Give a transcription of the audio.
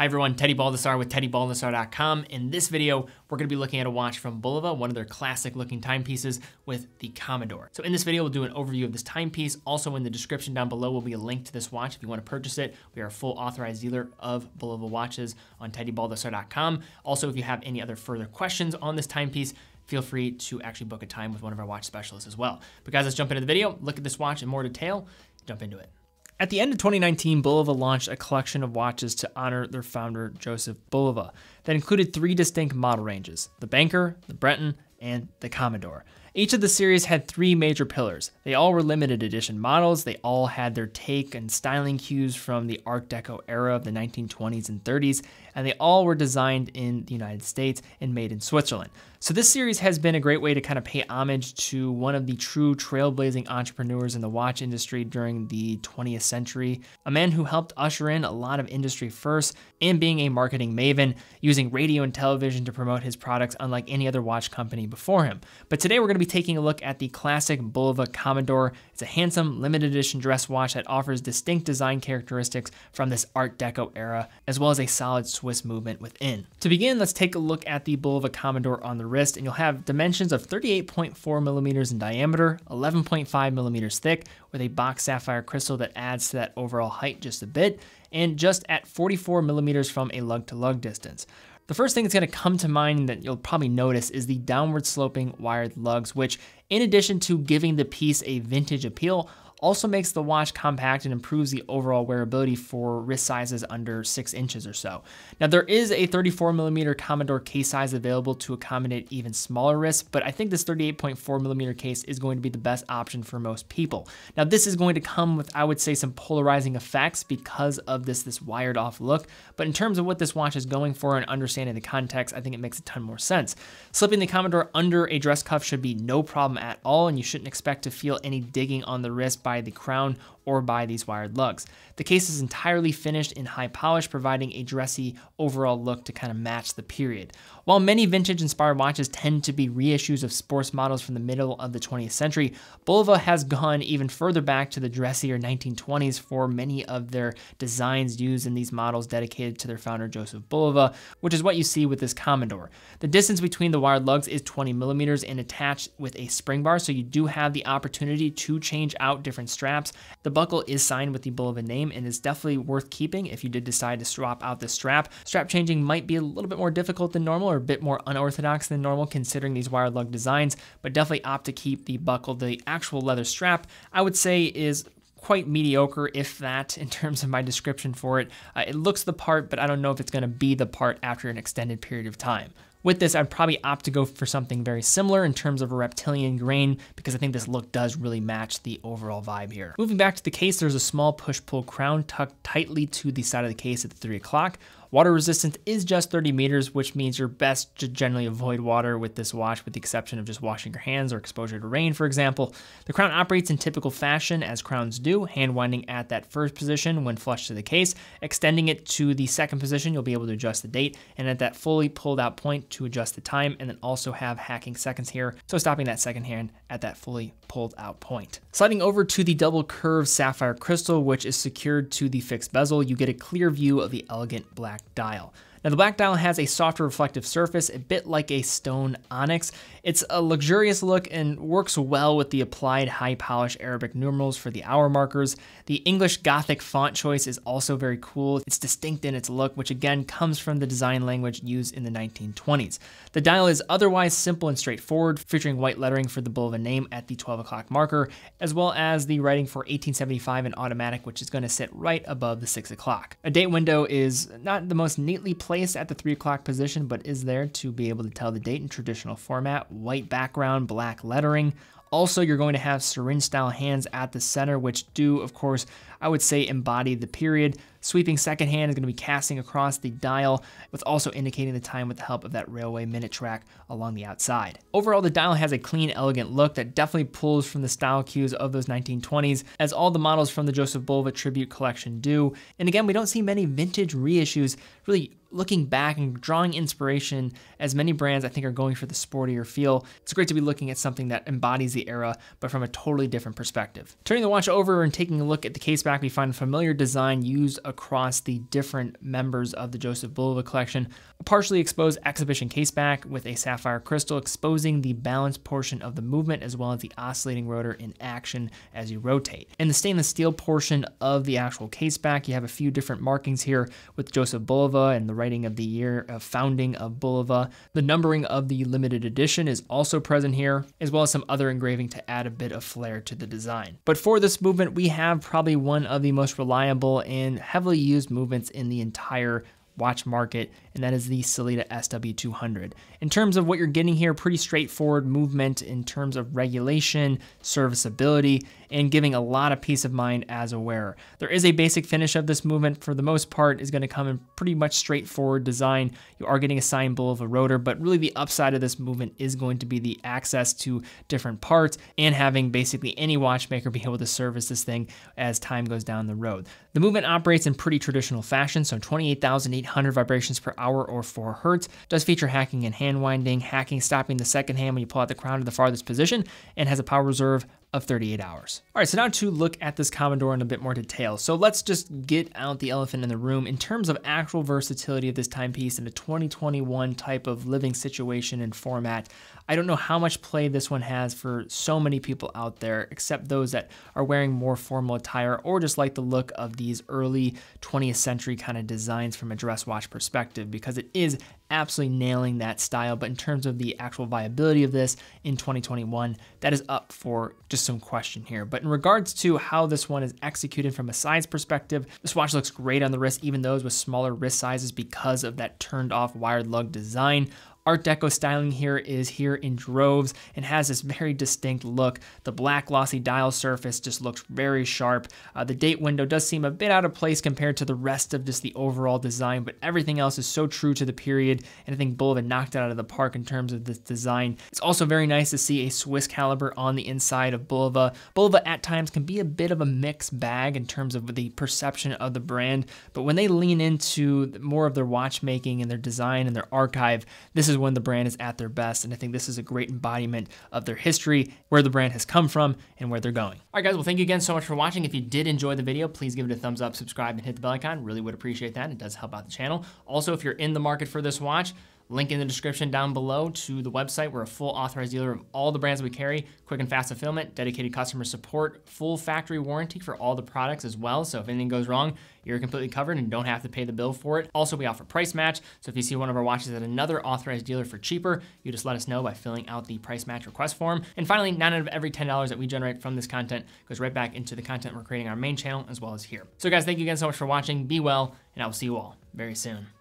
Hi everyone, Teddy Baldessar with teddybaldessar.com. In this video, we're gonna be looking at a watch from Bulova, one of their classic looking timepieces with the Commodore. So in this video, we'll do an overview of this timepiece. Also in the description down below will be a link to this watch if you wanna purchase it. We are a full authorized dealer of Bulova watches on teddybaldessar.com. Also, if you have any other further questions on this timepiece, feel free to actually book a time with one of our watch specialists as well. But guys, let's jump into the video, look at this watch in more detail, jump into it. At the end of 2019, Bulova launched a collection of watches to honor their founder, Joseph Bulova, that included three distinct model ranges the Banker, the Breton, and the Commodore. Each of the series had three major pillars. They all were limited edition models, they all had their take and styling cues from the Art Deco era of the 1920s and 30s, and they all were designed in the United States and made in Switzerland. So, this series has been a great way to kind of pay homage to one of the true trailblazing entrepreneurs in the watch industry during the 20th century, a man who helped usher in a lot of industry firsts and being a marketing maven, using radio and television to promote his products unlike any other watch company before him. But today we're going to be taking a look at the classic Bulova Commodore. It's a handsome limited edition dress watch that offers distinct design characteristics from this Art Deco era, as well as a solid Swiss movement within. To begin, let's take a look at the Bulova Commodore on the wrist, and you'll have dimensions of 38.4 millimeters in diameter, 11.5 millimeters thick, with a box sapphire crystal that adds to that overall height just a bit, and just at 44 millimeters from a lug to lug distance. The first thing that's gonna come to mind that you'll probably notice is the downward sloping wired lugs, which in addition to giving the piece a vintage appeal, also makes the watch compact and improves the overall wearability for wrist sizes under 6 inches or so. Now there is a 34 millimeter Commodore case size available to accommodate even smaller wrists, but I think this 384 millimeter case is going to be the best option for most people. Now this is going to come with, I would say, some polarizing effects because of this, this wired off look, but in terms of what this watch is going for and understanding the context, I think it makes a ton more sense. Slipping the Commodore under a dress cuff should be no problem at all, and you shouldn't expect to feel any digging on the wrist by by the crown or by these wired lugs. The case is entirely finished in high polish, providing a dressy overall look to kind of match the period. While many vintage inspired watches tend to be reissues of sports models from the middle of the 20th century, Bulova has gone even further back to the dressier 1920s for many of their designs used in these models dedicated to their founder Joseph Bulova, which is what you see with this Commodore. The distance between the wired lugs is 20 millimeters and attached with a spring bar, so you do have the opportunity to change out different different straps. The buckle is signed with the bull of a name and is definitely worth keeping if you did decide to swap out the strap. Strap changing might be a little bit more difficult than normal or a bit more unorthodox than normal considering these wire lug designs, but definitely opt to keep the buckle. The actual leather strap, I would say, is quite mediocre, if that, in terms of my description for it. Uh, it looks the part, but I don't know if it's going to be the part after an extended period of time. With this, I'd probably opt to go for something very similar in terms of a reptilian grain because I think this look does really match the overall vibe here. Moving back to the case, there's a small push-pull crown tucked tightly to the side of the case at the three o'clock, Water resistance is just 30 meters, which means you're best to generally avoid water with this watch, with the exception of just washing your hands or exposure to rain, for example. The crown operates in typical fashion as crowns do, hand winding at that first position when flush to the case, extending it to the second position, you'll be able to adjust the date, and at that fully pulled out point to adjust the time, and then also have hacking seconds here, so stopping that second hand at that fully pulled out point. Sliding over to the double curved sapphire crystal, which is secured to the fixed bezel, you get a clear view of the elegant black dial. Now the black dial has a softer reflective surface, a bit like a stone onyx. It's a luxurious look and works well with the applied high polish Arabic numerals for the hour markers. The English Gothic font choice is also very cool. It's distinct in its look, which again comes from the design language used in the 1920s. The dial is otherwise simple and straightforward, featuring white lettering for the bull of a name at the 12 o'clock marker, as well as the writing for 1875 in automatic, which is gonna sit right above the six o'clock. A date window is not the most neatly placed placed at the three o'clock position, but is there to be able to tell the date in traditional format, white background, black lettering, also, you're going to have syringe style hands at the center, which do, of course, I would say embody the period. Sweeping second hand is going to be casting across the dial with also indicating the time with the help of that railway minute track along the outside. Overall, the dial has a clean, elegant look that definitely pulls from the style cues of those 1920s, as all the models from the Joseph Bolva Tribute Collection do. And again, we don't see many vintage reissues really looking back and drawing inspiration as many brands I think are going for the sportier feel. It's great to be looking at something that embodies the the era, but from a totally different perspective. Turning the watch over and taking a look at the case back, we find a familiar design used across the different members of the Joseph Bulova collection, a partially exposed exhibition case back with a sapphire crystal exposing the balanced portion of the movement as well as the oscillating rotor in action as you rotate. In the stainless steel portion of the actual case back, you have a few different markings here with Joseph Bulova and the writing of the year of founding of Bulova. The numbering of the limited edition is also present here, as well as some other engravings engraving to add a bit of flair to the design. But for this movement, we have probably one of the most reliable and heavily used movements in the entire watch market, and that is the Salida SW200. In terms of what you're getting here, pretty straightforward movement in terms of regulation, serviceability, and giving a lot of peace of mind as a wearer. There is a basic finish of this movement for the most part is gonna come in pretty much straightforward design. You are getting a signed bull of a rotor, but really the upside of this movement is going to be the access to different parts and having basically any watchmaker be able to service this thing as time goes down the road. The movement operates in pretty traditional fashion, so 28,800 800 vibrations per hour or 4 hertz. does feature hacking and hand winding, hacking stopping the second hand when you pull out the crown to the farthest position, and has a power reserve of 38 hours. All right, so now to look at this Commodore in a bit more detail. So let's just get out the elephant in the room in terms of actual versatility of this timepiece in a 2021 type of living situation and format. I don't know how much play this one has for so many people out there, except those that are wearing more formal attire or just like the look of these early 20th century kind of designs from a dress watch perspective, because it is absolutely nailing that style. But in terms of the actual viability of this in 2021, that is up for just just some question here. But in regards to how this one is executed from a size perspective, this watch looks great on the wrist, even those with smaller wrist sizes because of that turned off wired lug design. Art Deco styling here is here in droves and has this very distinct look. The black glossy dial surface just looks very sharp. Uh, the date window does seem a bit out of place compared to the rest of just the overall design, but everything else is so true to the period, and I think Bulova knocked it out of the park in terms of this design. It's also very nice to see a Swiss caliber on the inside of Bulova. Bulova at times can be a bit of a mixed bag in terms of the perception of the brand, but when they lean into more of their watchmaking and their design and their archive, this is when the brand is at their best. And I think this is a great embodiment of their history, where the brand has come from, and where they're going. All right, guys, well, thank you again so much for watching. If you did enjoy the video, please give it a thumbs up, subscribe, and hit the bell icon. Really would appreciate that. It does help out the channel. Also, if you're in the market for this watch, Link in the description down below to the website. We're a full authorized dealer of all the brands we carry, quick and fast fulfillment, dedicated customer support, full factory warranty for all the products as well. So if anything goes wrong, you're completely covered and don't have to pay the bill for it. Also, we offer price match. So if you see one of our watches at another authorized dealer for cheaper, you just let us know by filling out the price match request form. And finally, nine out of every $10 that we generate from this content goes right back into the content we're creating our main channel as well as here. So guys, thank you again so much for watching. Be well, and I will see you all very soon.